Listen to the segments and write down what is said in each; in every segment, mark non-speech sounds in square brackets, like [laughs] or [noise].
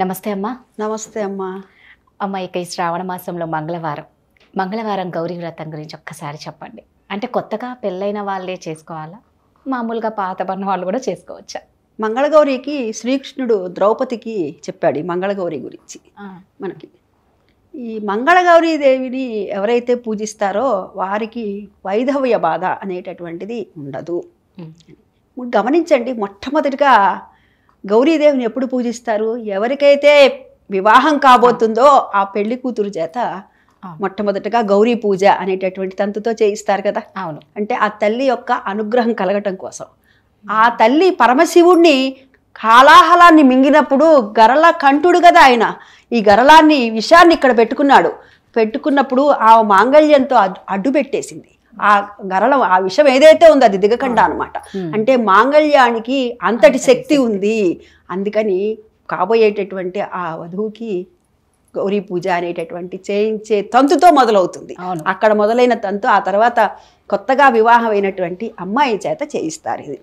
నమస్తే అమ్మా నమస్తే అమ్మా అమ్మ ఇక ఈ శ్రావణ మాసంలో మంగళవారం మంగళవారం గౌరీ వ్రతం గురించి ఒక్కసారి చెప్పండి అంటే కొత్తగా పెళ్ళైన వాళ్ళే చేసుకోవాలా మామూలుగా పాత పడిన వాళ్ళు కూడా చేసుకోవచ్చా మంగళగౌరికి శ్రీకృష్ణుడు ద్రౌపదికి చెప్పాడు మంగళగౌరి గురించి మనకి ఈ మంగళగౌరీ దేవిని ఎవరైతే పూజిస్తారో వారికి వైధవ్య బాధ అనేటటువంటిది ఉండదు గమనించండి మొట్టమొదటిగా గౌరీదేవిని ఎప్పుడు పూజిస్తారు ఎవరికైతే వివాహం కాబోతుందో ఆ పెళ్లి కూతురు చేత మొట్టమొదటగా గౌరీ పూజ అనేటటువంటి తంతుతో చేయిస్తారు కదా అవును అంటే ఆ తల్లి యొక్క అనుగ్రహం కలగటం కోసం ఆ తల్లి పరమశివుణ్ణి కాలాహలాన్ని మింగినప్పుడు గరల కంఠుడు కదా ఆయన ఈ గరలాన్ని విషాన్ని ఇక్కడ పెట్టుకున్నాడు పెట్టుకున్నప్పుడు ఆ మాంగళ్యంతో అడ్డు పెట్టేసింది ఆ గరళం ఆ విషయం ఏదైతే ఉందో అది దిగకండా అనమాట అంటే మాంగళ్యానికి అంతటి శక్తి ఉంది అందుకని కాబోయేటటువంటి ఆ వధువుకి గౌరీ పూజ అనేటటువంటి చేయించే తంతుతో మొదలవుతుంది అక్కడ మొదలైన తంతు ఆ తర్వాత కొత్తగా వివాహమైనటువంటి అమ్మాయి చేత చేయిస్తారు ఇది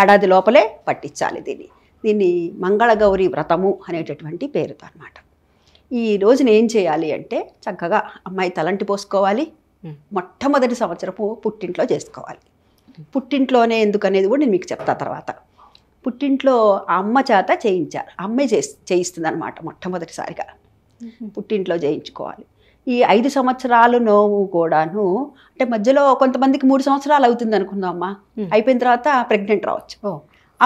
ఏడాది లోపలే పట్టించాలి దీన్ని దీన్ని మంగళగౌరీ వ్రతము అనేటటువంటి పేరుతో అనమాట ఈ రోజున ఏం చేయాలి అంటే చక్కగా అమ్మాయి తలంటి పోసుకోవాలి Hmm. మొట్టమొదటి సంవత్సరపు పుట్టింట్లో చేసుకోవాలి పుట్టింట్లోనే ఎందుకనేది కూడా నేను మీకు చెప్తా తర్వాత పుట్టింట్లో అమ్మ చేత చేయించారు అమ్మే చేయిస్తుంది అనమాట మొట్టమొదటిసారిగా hmm. పుట్టింట్లో చేయించుకోవాలి ఈ ఐదు సంవత్సరాలు నోవు కూడాను అంటే మధ్యలో కొంతమందికి మూడు సంవత్సరాలు అవుతుంది అమ్మ hmm. అయిపోయిన తర్వాత ప్రెగ్నెంట్ రావచ్చు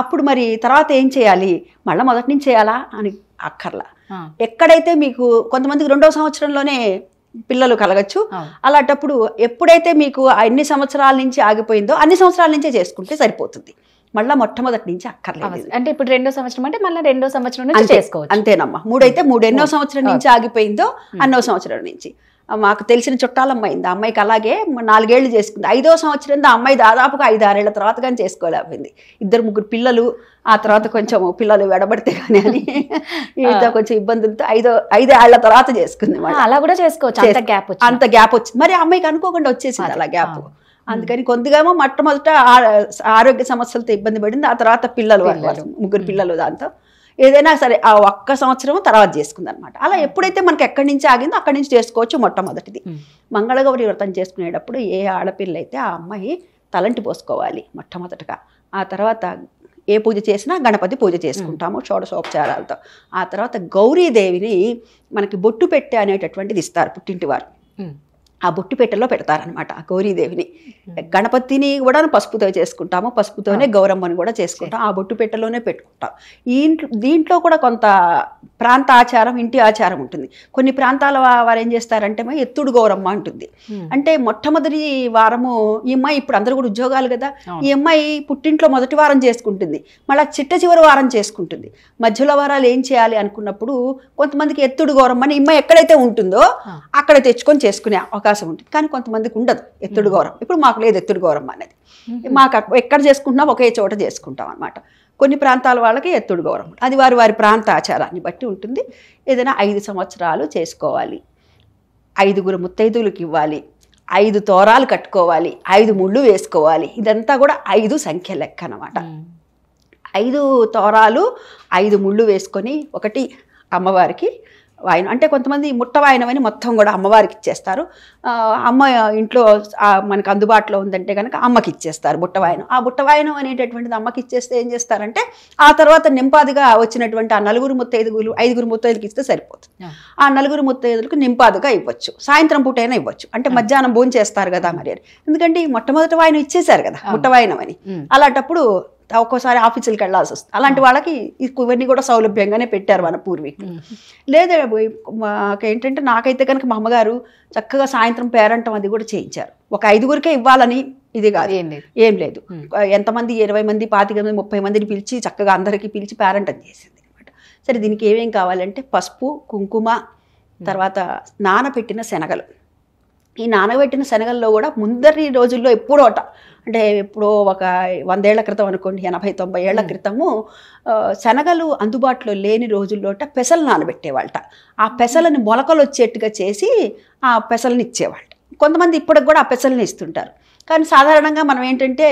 అప్పుడు మరి తర్వాత ఏం చేయాలి మళ్ళీ మొదటి నుంచి చేయాలా అని అక్కర్లా ఎక్కడైతే మీకు కొంతమందికి రెండవ సంవత్సరంలోనే పిల్లలు కలగచ్చు అలాంటప్పుడు ఎప్పుడైతే మీకు ఎన్ని సంవత్సరాల నుంచి ఆగిపోయిందో అన్ని సంవత్సరాల నుంచే చేసుకుంటే సరిపోతుంది మళ్ళీ మొట్టమొదటి నుంచి అక్కర్లేదు అంటే ఇప్పుడు రెండో సంవత్సరం అంటే మళ్ళీ రెండో సంవత్సరం నుంచి చేసుకోవచ్చు అంతేనమ్మా మూడైతే మూడెన్నో సంవత్సరం నుంచి ఆగిపోయిందో అన్నో సంవత్సరం నుంచి మాకు తెలిసిన చుట్టాలమ్మైంది ఆ అమ్మాయికి అలాగే నాలుగేళ్లు చేసుకుంది ఐదో సంవత్సరం ఆ అమ్మాయి దాదాపుగా ఐదు ఆరేళ్ల తర్వాత కానీ చేసుకోలేకపోయింది ఇద్దరు ముగ్గురు పిల్లలు ఆ తర్వాత కొంచెం పిల్లలు వెడబడితే కానీ అని ఇంకా [laughs] కొంచెం ఇబ్బందులతో ఐదో ఐదు ఏళ్ల తర్వాత చేసుకుంది అలా కూడా చేసుకోవచ్చు అంత గ్యాప్ అంత గ్యాప్ వచ్చింది మరి అమ్మాయికి అనుకోకుండా వచ్చేసింది అలా గ్యాప్ అందుకని కొద్దిగామో మొట్టమొదట ఆరోగ్య సమస్యలతో ఇబ్బంది పడింది ఆ తర్వాత పిల్లలు ముగ్గురు పిల్లలు దాంతో ఏదైనా సరే ఆ ఒక్క సంవత్సరం తర్వాత చేసుకుందనమాట అలా ఎప్పుడైతే మనకి ఎక్కడి నుంచి ఆగిందో అక్కడి నుంచి చేసుకోవచ్చు మొట్టమొదటిది మంగళగౌరి వ్రతం చేసుకునేటప్పుడు ఏ ఆడపిల్ల అయితే ఆ అమ్మాయి తలంటి పోసుకోవాలి మొట్టమొదటిగా ఆ తర్వాత ఏ పూజ చేసినా గణపతి పూజ చేసుకుంటాము షోడశోపచారాలతో ఆ తర్వాత గౌరీదేవిని మనకి బొట్టు పెట్టే అనేటటువంటిది ఇస్తారు పుట్టింటి వారు ఆ బొట్టుపేటలో పెట్టెలో పెడతారనమాట ఆ గౌరీదేవిని గణపతిని కూడా పసుపుతో చేసుకుంటాము పసుపుతోనే గౌరమ్మని కూడా చేసుకుంటాం ఆ బొట్టు పెట్టెలోనే పెట్టుకుంటాం ఈ దీంట్లో కూడా కొంత ప్రాంత ఆచారం ఇంటి ఆచారం ఉంటుంది కొన్ని ప్రాంతాల వారు ఏం చేస్తారంటే మా ఎత్తుడు గౌరమ్మ ఉంటుంది అంటే మొట్టమొదటి వారము ఈ అమ్మాయి ఇప్పుడు అందరూ కూడా ఉద్యోగాలు కదా ఈ అమ్మాయి పుట్టింట్లో మొదటి వారం చేసుకుంటుంది మళ్ళీ చిట్ట చివరి వారం చేసుకుంటుంది మధ్యలో వారాలు ఏం చేయాలి అనుకున్నప్పుడు కొంతమందికి ఎత్తుడు గౌరమ్మని ఇమ్మాయి ఎక్కడైతే ఉంటుందో అక్కడ తెచ్చుకొని చేసుకునే ఒక అవకాశం ఉంటుంది కానీ కొంతమందికి ఉండదు ఎత్తుడు గౌరవం ఇప్పుడు మాకు లేదు ఎత్తుడు గౌరవం అనేది మాకు ఎక్కడ చేసుకుంటున్నాం ఒకే చోట చేసుకుంటాం అనమాట కొన్ని ప్రాంతాల వాళ్ళకి ఎత్తుడు గౌరవం అది వారి వారి ప్రాంత ఆచారాన్ని బట్టి ఉంటుంది ఏదైనా ఐదు సంవత్సరాలు చేసుకోవాలి ఐదుగురు ముత్తైదులకు ఇవ్వాలి ఐదు తోరాలు కట్టుకోవాలి ఐదు ముళ్ళు వేసుకోవాలి ఇదంతా కూడా ఐదు సంఖ్య లెక్క అనమాట ఐదు తోరాలు ఐదు ముళ్ళు వేసుకొని ఒకటి అమ్మవారికి వాయనం అంటే కొంతమంది ముట్ట వాయనమని మొత్తం కూడా అమ్మవారికి ఇచ్చేస్తారు అమ్మ ఇంట్లో మనకు అందుబాటులో ఉందంటే కనుక అమ్మకి ఇచ్చేస్తారు బుట్ట వాయనం ఆ బుట్ట వాయనం అనేటటువంటిది అమ్మకి ఇచ్చేస్తే ఏం చేస్తారంటే ఆ తర్వాత నింపాదిగా వచ్చినటువంటి ఆ నలుగురు ముత్తైదుగులు ఐదుగురు ముత్తైదులకు ఇస్తే సరిపోతుంది ఆ నలుగురు ముత్తైదులకు నింపాదిగా ఇవ్వచ్చు సాయంత్రం పూటైనా ఇవ్వచ్చు అంటే మధ్యాహ్నం భోజనం చేస్తారు కదా మరి ఎందుకంటే ఈ మొట్టమొదటి వాయనం ఇచ్చేశారు కదా బుట్ట వాయనం అని అలాంటప్పుడు ఒక్కోసారి ఆఫీసులకు వెళ్ళాల్సి వస్తుంది అలాంటి hmm. వాళ్ళకి ఇవన్నీ కూడా సౌలభ్యంగానే పెట్టారు మన పూర్వీకులు hmm. లేదు ఏంటంటే నాకైతే కనుక మా అమ్మగారు చక్కగా సాయంత్రం పేరంటం అది కూడా చేయించారు ఒక ఐదుగురికే ఇవ్వాలని ఇది కాదు ఏం లేదు ఏం లేదు hmm. ఎంతమంది ఇరవై మంది పాతిక మంది ముప్పై మందిని పిలిచి చక్కగా అందరికీ పిలిచి పేరంటం చేసింది అనమాట సరే దీనికి ఏమేం కావాలంటే పసుపు కుంకుమ తర్వాత నానబెట్టిన శనగలు ఈ నానబెట్టిన శనగల్లో కూడా ముందరి రోజుల్లో ఎప్పుడోట అంటే ఎప్పుడో ఒక వందేళ్ల క్రితం అనుకోండి ఎనభై తొంభై ఏళ్ల క్రితము శనగలు అందుబాటులో లేని రోజుల్లోట పెసలు నానబెట్టేవాళ్ళట ఆ పెసలని మొలకలు వచ్చేట్టుగా చేసి ఆ పెసలని ఇచ్చేవాళ్ళ కొంతమంది ఇప్పటికి కూడా ఆ పెసలని ఇస్తుంటారు కానీ సాధారణంగా మనం ఏంటంటే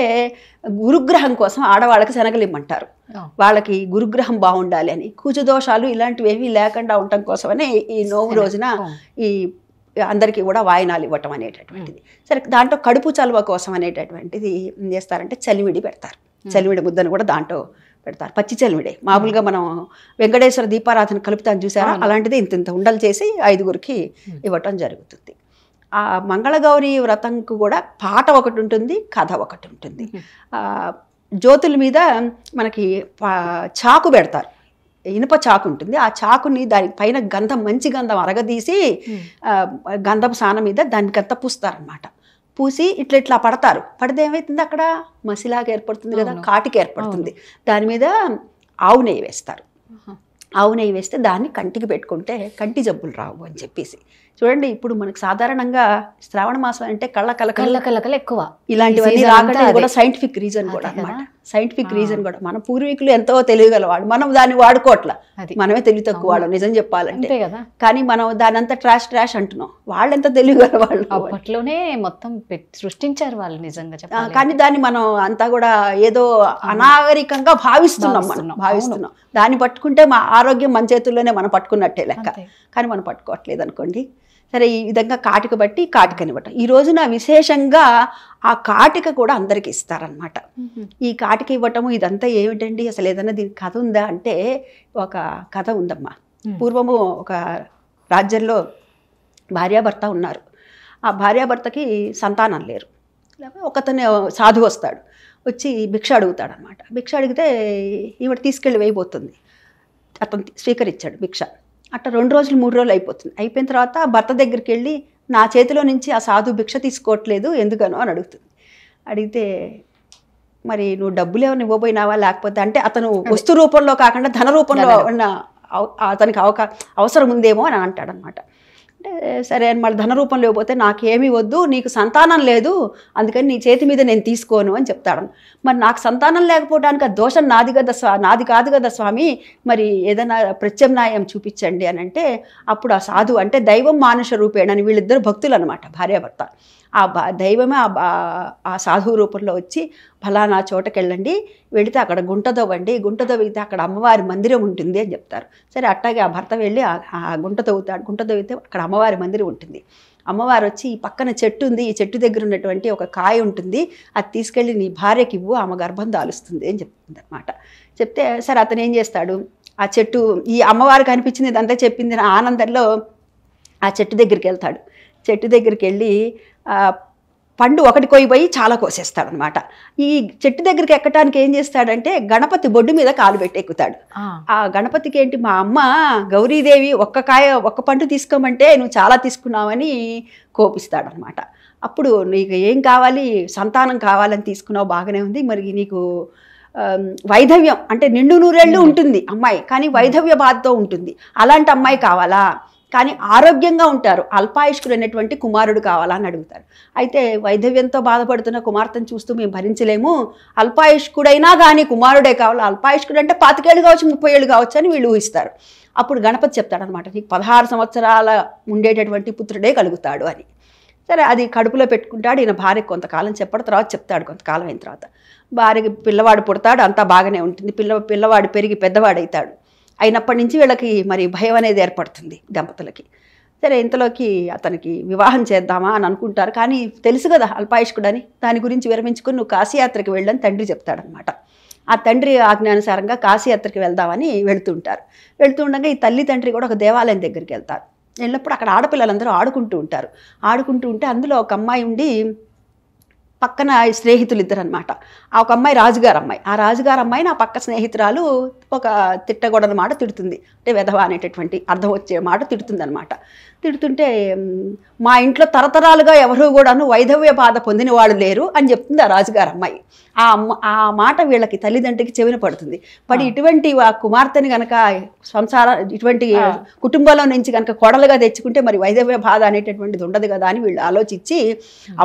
గురుగ్రహం కోసం ఆడవాళ్ళకి శనగలు ఇమ్మంటారు వాళ్ళకి గురుగ్రహం బాగుండాలి అని కూచదోషాలు ఇలాంటివి ఏమీ లేకుండా ఉండటం కోసమని ఈ నోవు రోజున ఈ అందరికీ కూడా వాయినాలు ఇవ్వటం అనేటటువంటిది సరే దాంట్లో కడుపు చలువ కోసం అనేటటువంటిది ఏం చేస్తారంటే చలివిడి పెడతారు చలివిడి ముద్దను కూడా దాంట్లో పెడతారు పచ్చి చలివిడే మామూలుగా మనం వెంకటేశ్వర దీపారాధన కలుపుతాను చూసారా అలాంటిది ఇంత ఇంత ఉండలు చేసి ఐదుగురికి ఇవ్వటం జరుగుతుంది ఆ మంగళగౌరి వ్రతంకు కూడా పాట ఒకటి ఉంటుంది కథ ఒకటి ఉంటుంది జ్యోతుల మీద మనకి చాకు పెడతారు ఇనుప చాకు ఉంటుంది ఆ చాకుని దాని పైన గంధం మంచి గంధం అరగదీసి గంధం సాన మీద దానికంతా పూస్తారనమాట పూసి ఇట్లా ఇట్లా పడతారు పడితే ఏమవుతుంది అక్కడ మసిలాగా ఏర్పడుతుంది కదా కాటికి ఏర్పడుతుంది దాని మీద ఆవు నెయ్యి వేస్తారు ఆవు నెయ్యి వేస్తే దాన్ని కంటికి పెట్టుకుంటే కంటి జబ్బులు రావు అని చెప్పేసి చూడండి ఇప్పుడు మనకు సాధారణంగా శ్రావణ మాసం అంటే కళ్ళ కల కళ్ళ కలకలు ఎక్కువ ఇలాంటివన్నీ రాకడానికి కూడా సైంటిఫిక్ రీజన్ కూడా అనమాట సైంటిఫిక్ రీజన్ కూడా మన పూర్వీకులు ఎంతో తెలియగలవాడు మనం దాన్ని వాడుకోవట్ల మనమే తెలివి తక్కువ వాళ్ళం నిజం చెప్పాలంటే కానీ మనం దాని అంతా ట్రాష్ ట్రాష్ అంటున్నాం వాళ్ళు ఎంత తెలియగలవాళ్ళు అప్పట్లోనే మొత్తం సృష్టించారు వాళ్ళు నిజంగా కానీ దాన్ని మనం అంతా కూడా ఏదో అనాగరికంగా భావిస్తున్నాం మనం భావిస్తున్నాం దాన్ని పట్టుకుంటే మా ఆరోగ్యం మన చేతుల్లోనే మనం పట్టుకున్నట్టే లెక్క కానీ మనం పట్టుకోవట్లేదు అనుకోండి సరే ఈ విధంగా కాటిక బట్టి కాటికనివ్వటం ఈ రోజున విశేషంగా ఆ కాటిక కూడా అందరికి ఇస్తారనమాట ఈ కాటిక ఇవ్వటము ఇదంతా ఏమిటండి అసలు ఏదైనా దీనికి కథ ఉందా అంటే ఒక కథ ఉందమ్మా పూర్వము ఒక రాజ్యంలో భార్యాభర్త ఉన్నారు ఆ భార్యాభర్తకి సంతానం లేరు ఒకతను సాధు వస్తాడు వచ్చి భిక్ష అడుగుతాడు అనమాట భిక్ష అడిగితే ఈవిడ తీసుకెళ్ళి వేయబోతుంది అతను స్వీకరించాడు భిక్ష అట్లా రెండు రోజులు మూడు రోజులు అయిపోతుంది అయిపోయిన తర్వాత భర్త దగ్గరికి వెళ్ళి నా చేతిలో నుంచి ఆ సాధు భిక్ష తీసుకోవట్లేదు ఎందుకనో అని అడుగుతుంది అడిగితే మరి నువ్వు డబ్బులు ఏమైనా ఇవ్వబోయినావా లేకపోతే అంటే అతను వస్తు రూపంలో కాకుండా ధన రూపంలో ఉన్న అతనికి అవకా అవసరం ఉందేమో అని అంటాడనమాట అంటే సరే అని మళ్ళీ ధనరూపం లేకపోతే నాకేమీ వద్దు నీకు సంతానం లేదు అందుకని నీ చేతి మీద నేను తీసుకోను అని చెప్తాడు మరి నాకు సంతానం లేకపోవడానికి ఆ దోషం నాది కదా స్వా నాది కాదు కదా స్వామి మరి ఏదైనా ప్రత్యామ్నాయం చూపించండి అని అంటే అప్పుడు ఆ సాధు అంటే దైవం మానుష రూపేణని వీళ్ళిద్దరు భక్తులు అనమాట భార్యాభర్త ఆ దైవమే ఆ సాధువు రూపంలో వచ్చి ఫలానా చోటకెళ్ళండి వెళితే అక్కడ వండి గుంట తవ్వితే అక్కడ అమ్మవారి మందిరం ఉంటుంది అని చెప్తారు సరే అట్టాగే ఆ భర్త వెళ్ళి ఆ గుంట తవ్వుతాడు గుంట తవ్వితే అక్కడ అమ్మవారి మందిరం ఉంటుంది అమ్మవారు వచ్చి ఈ పక్కన చెట్టు ఉంది ఈ చెట్టు దగ్గర ఉన్నటువంటి ఒక కాయ ఉంటుంది అది తీసుకెళ్ళి నీ భార్యకి ఇవ్వు ఆమె గర్భం దాలుస్తుంది అని చెప్తుంది అనమాట చెప్తే సరే అతను ఏం చేస్తాడు ఆ చెట్టు ఈ అమ్మవారు కనిపించింది ఇదంతా చెప్పింది ఆనందంలో ఆ చెట్టు దగ్గరికి వెళ్తాడు చెట్టు దగ్గరికి వెళ్ళి పండు ఒకటి కోయిపోయి చాలా కోసేస్తాడు అనమాట ఈ చెట్టు దగ్గరికి ఎక్కటానికి ఏం చేస్తాడంటే గణపతి బొడ్డు మీద కాలు పెట్టి ఎక్కుతాడు ఆ గణపతికి ఏంటి మా అమ్మ గౌరీదేవి ఒక్క కాయ ఒక్క పండు తీసుకోమంటే నువ్వు చాలా తీసుకున్నావని కోపిస్తాడు అనమాట అప్పుడు నీకు ఏం కావాలి సంతానం కావాలని తీసుకున్నావు బాగానే ఉంది మరి నీకు వైధవ్యం అంటే నిండు నూరేళ్ళు ఉంటుంది అమ్మాయి కానీ వైధవ్య బాధతో ఉంటుంది అలాంటి అమ్మాయి కావాలా కానీ ఆరోగ్యంగా ఉంటారు అనేటువంటి కుమారుడు కావాలని అడుగుతారు అయితే వైధవ్యంతో బాధపడుతున్న కుమార్తెను చూస్తూ మేము భరించలేము అల్పాయుష్కుడైనా కానీ కుమారుడే కావాలి అల్పాయుష్కుడు అంటే పాతికేళ్ళు కావచ్చు ముప్పై ఏళ్ళు కావచ్చు అని వీళ్ళు ఊహిస్తారు అప్పుడు గణపతి చెప్తాడనమాట నీకు పదహారు సంవత్సరాల ఉండేటటువంటి పుత్రుడే కలుగుతాడు అని సరే అది కడుపులో పెట్టుకుంటాడు ఈయన భార్య కొంతకాలం చెప్పడం తర్వాత చెప్తాడు కొంతకాలం అయిన తర్వాత భార్యకి పిల్లవాడు పుడతాడు అంతా బాగానే ఉంటుంది పిల్ల పిల్లవాడు పెరిగి అవుతాడు అయినప్పటి నుంచి వీళ్ళకి మరి భయం అనేది ఏర్పడుతుంది దంపతులకి సరే ఇంతలోకి అతనికి వివాహం చేద్దామా అని అనుకుంటారు కానీ తెలుసు కదా అని దాని గురించి విరమించుకుని నువ్వు కాశీయాత్రకి వెళ్ళని తండ్రి చెప్తాడనమాట ఆ తండ్రి ఆజ్ఞానుసారంగా కాశీయాత్రకి వెళ్దామని వెళుతుంటారు వెళుతుండగా ఈ తల్లి తండ్రి కూడా ఒక దేవాలయం దగ్గరికి వెళ్తారు వెళ్ళినప్పుడు అక్కడ ఆడపిల్లలందరూ ఆడుకుంటూ ఉంటారు ఆడుకుంటూ ఉంటే అందులో ఒక అమ్మాయి ఉండి పక్కన స్నేహితులు ఇద్దరు అనమాట ఆ ఒక అమ్మాయి రాజుగారు అమ్మాయి ఆ రాజుగారు అమ్మాయి నా పక్క స్నేహితురాలు ఒక తిట్టగొడని మాట తిడుతుంది అంటే వెధవ అనేటటువంటి అర్థం వచ్చే మాట తిడుతుంది అనమాట తిడుతుంటే మా ఇంట్లో తరతరాలుగా ఎవరు కూడాను వైధవ్య బాధ పొందిన వాళ్ళు లేరు అని చెప్తుంది ఆ రాజుగారు అమ్మాయి ఆ అమ్మ ఆ మాట వీళ్ళకి తల్లిదండ్రికి చెవిన పడుతుంది పడి ఇటువంటి ఆ కుమార్తెని గనక సంసార ఇటువంటి కుటుంబంలో నుంచి కనుక కొడలుగా తెచ్చుకుంటే మరి వైధవ్య బాధ అనేటటువంటిది ఉండదు కదా అని వీళ్ళు ఆలోచించి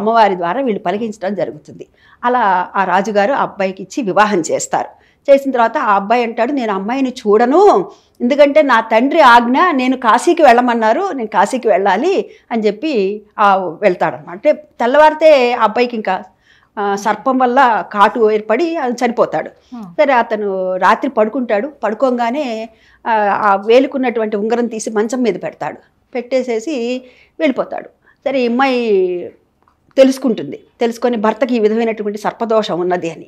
అమ్మవారి ద్వారా వీళ్ళు పలికించడం జరుగుతుంది అలా ఆ రాజుగారు అబ్బాయికి ఇచ్చి వివాహం చేస్తారు చేసిన తర్వాత ఆ అబ్బాయి అంటాడు నేను అమ్మాయిని చూడను ఎందుకంటే నా తండ్రి ఆజ్ఞ నేను కాశీకి వెళ్ళమన్నారు నేను కాశీకి వెళ్ళాలి అని చెప్పి వెళ్తాడనమాట అంటే తెల్లవారితే ఆ అబ్బాయికి ఇంకా సర్పం వల్ల కాటు ఏర్పడి అది చనిపోతాడు సరే అతను రాత్రి పడుకుంటాడు పడుకోగానే ఆ వేలుకున్నటువంటి ఉంగరం తీసి మంచం మీద పెడతాడు పెట్టేసేసి వెళ్ళిపోతాడు సరే ఈ అమ్మాయి తెలుసుకుంటుంది తెలుసుకొని భర్తకి ఈ విధమైనటువంటి సర్పదోషం ఉన్నది అని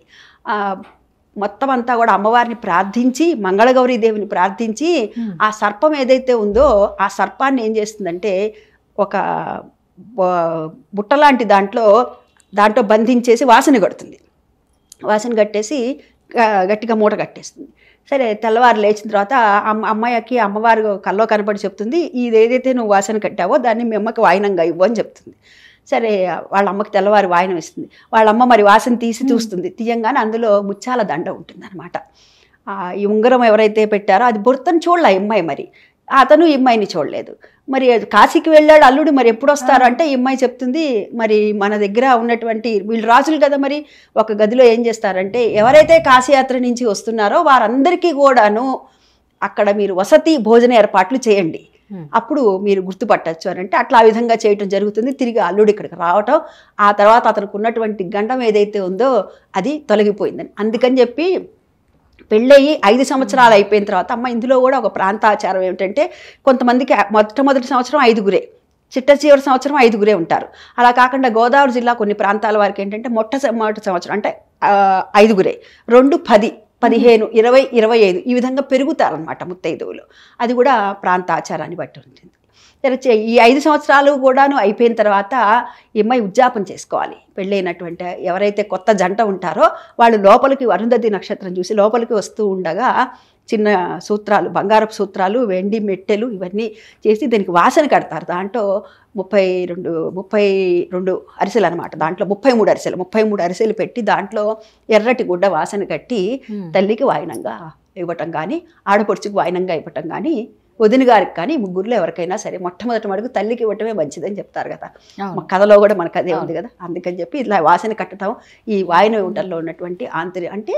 మొత్తం అంతా కూడా అమ్మవారిని ప్రార్థించి మంగళగౌరీ దేవిని ప్రార్థించి ఆ సర్పం ఏదైతే ఉందో ఆ సర్పాన్ని ఏం చేస్తుందంటే ఒక బుట్ట లాంటి దాంట్లో దాంట్లో బంధించేసి వాసన కడుతుంది వాసన కట్టేసి గట్టిగా మూట కట్టేస్తుంది సరే తెల్లవారు లేచిన తర్వాత అమ్మ అమ్మాయికి అమ్మవారు కల్లో కనపడి చెప్తుంది ఇది ఏదైతే నువ్వు వాసన కట్టావో దాన్ని మీ అమ్మకి వాయినంగా ఇవ్వు అని చెప్తుంది సరే వాళ్ళ అమ్మకి తెల్లవారి వాయనం ఇస్తుంది వాళ్ళమ్మ మరి వాసన తీసి చూస్తుంది తీయంగానే అందులో ముచ్చాల దండ అనమాట ఈ ఉంగరం ఎవరైతే పెట్టారో అది భర్తను చూడలే అమ్మాయి మరి అతను ఈ అమ్మాయిని చూడలేదు మరి కాశీకి వెళ్ళాడు అల్లుడు మరి ఎప్పుడు వస్తారు అంటే ఈ అమ్మాయి చెప్తుంది మరి మన దగ్గర ఉన్నటువంటి వీళ్ళు రాజులు కదా మరి ఒక గదిలో ఏం చేస్తారంటే ఎవరైతే కాశీయాత్ర నుంచి వస్తున్నారో వారందరికీ కూడాను అక్కడ మీరు వసతి భోజన ఏర్పాట్లు చేయండి Hmm. అప్పుడు మీరు గుర్తుపట్టచ్చు అని అంటే అట్లా ఆ విధంగా చేయటం జరుగుతుంది తిరిగి అల్లుడు ఇక్కడికి రావటం ఆ తర్వాత అతనికి ఉన్నటువంటి గండం ఏదైతే ఉందో అది తొలగిపోయిందని అందుకని చెప్పి పెళ్ళయి ఐదు సంవత్సరాలు hmm. అయిపోయిన తర్వాత అమ్మ ఇందులో కూడా ఒక ప్రాంతాచారం ఏమిటంటే కొంతమందికి మొట్టమొదటి సంవత్సరం ఐదుగురే చిట్ట చివరి సంవత్సరం ఐదుగురే ఉంటారు అలా కాకుండా గోదావరి జిల్లా కొన్ని ప్రాంతాల వారికి ఏంటంటే మొట్ట మొదటి సంవత్సరం అంటే ఐదుగురే రెండు పది పదిహేను ఇరవై ఇరవై ఐదు ఈ విధంగా పెరుగుతారనమాట ముత్తైదువులు అది కూడా ప్రాంత ఆచారాన్ని బట్టి ఉంటుంది ఈ ఐదు సంవత్సరాలు కూడాను అయిపోయిన తర్వాత ఈ అమ్మాయి ఉద్యాపన చేసుకోవాలి పెళ్ళైనటువంటి ఎవరైతే కొత్త జంట ఉంటారో వాళ్ళు లోపలికి అరుంధతి నక్షత్రం చూసి లోపలికి వస్తూ ఉండగా చిన్న సూత్రాలు బంగారపు సూత్రాలు వెండి మెట్టెలు ఇవన్నీ చేసి దీనికి వాసన కడతారు దాంట్లో ముప్పై రెండు ముప్పై రెండు అరిసెలు అనమాట దాంట్లో ముప్పై మూడు అరిసెలు ముప్పై మూడు అరిసెలు పెట్టి దాంట్లో ఎర్రటి గుడ్డ వాసన కట్టి తల్లికి వాయినంగా ఇవ్వటం కానీ ఆడపడుచుకు వాయినంగా ఇవ్వటం కానీ వదిన గారికి కానీ ముగ్గురులో ఎవరికైనా సరే మొట్టమొదటి మడుగు తల్లికి ఇవ్వటమే మంచిదని చెప్తారు కదా మా కథలో కూడా మనకు అదే ఉంది కదా అందుకని చెప్పి ఇలా వాసన కట్టడం ఈ వాయిన వంటల్లో ఉన్నటువంటి ఆంతరి అంటే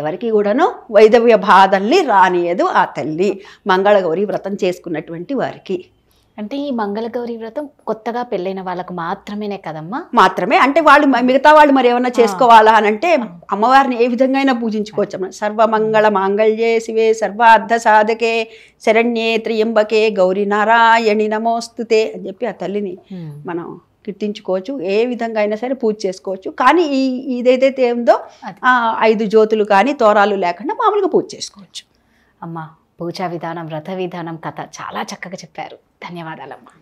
ఎవరికి కూడాను వైదవ్య బాధల్ని రానియదు ఆ తల్లి మంగళగౌరి వ్రతం చేసుకున్నటువంటి వారికి అంటే ఈ మంగళగౌరి వ్రతం కొత్తగా పెళ్ళైన వాళ్ళకు మాత్రమేనే కదమ్మా మాత్రమే అంటే వాళ్ళు మిగతా వాళ్ళు మరి ఏమన్నా చేసుకోవాలా అని అంటే అమ్మవారిని ఏ విధంగా అయినా పూజించుకోవచ్చు సర్వమంగళ మాంగళ్యే శివే సర్వార్థ సాధకే శరణ్యే త్రియంబకే గౌరీ నారాయణి నమోస్తుతే అని చెప్పి ఆ తల్లిని మనం గిట్టించుకోవచ్చు ఏ విధంగా అయినా సరే పూజ చేసుకోవచ్చు కానీ ఈ ఇదేదైతే ఉందో ఐదు జ్యోతులు కానీ తోరాలు లేకుండా మామూలుగా పూజ చేసుకోవచ్చు అమ్మా పూజా విధానం రథ విధానం కథ చాలా చక్కగా చెప్పారు ధన్యవాదాలమ్మా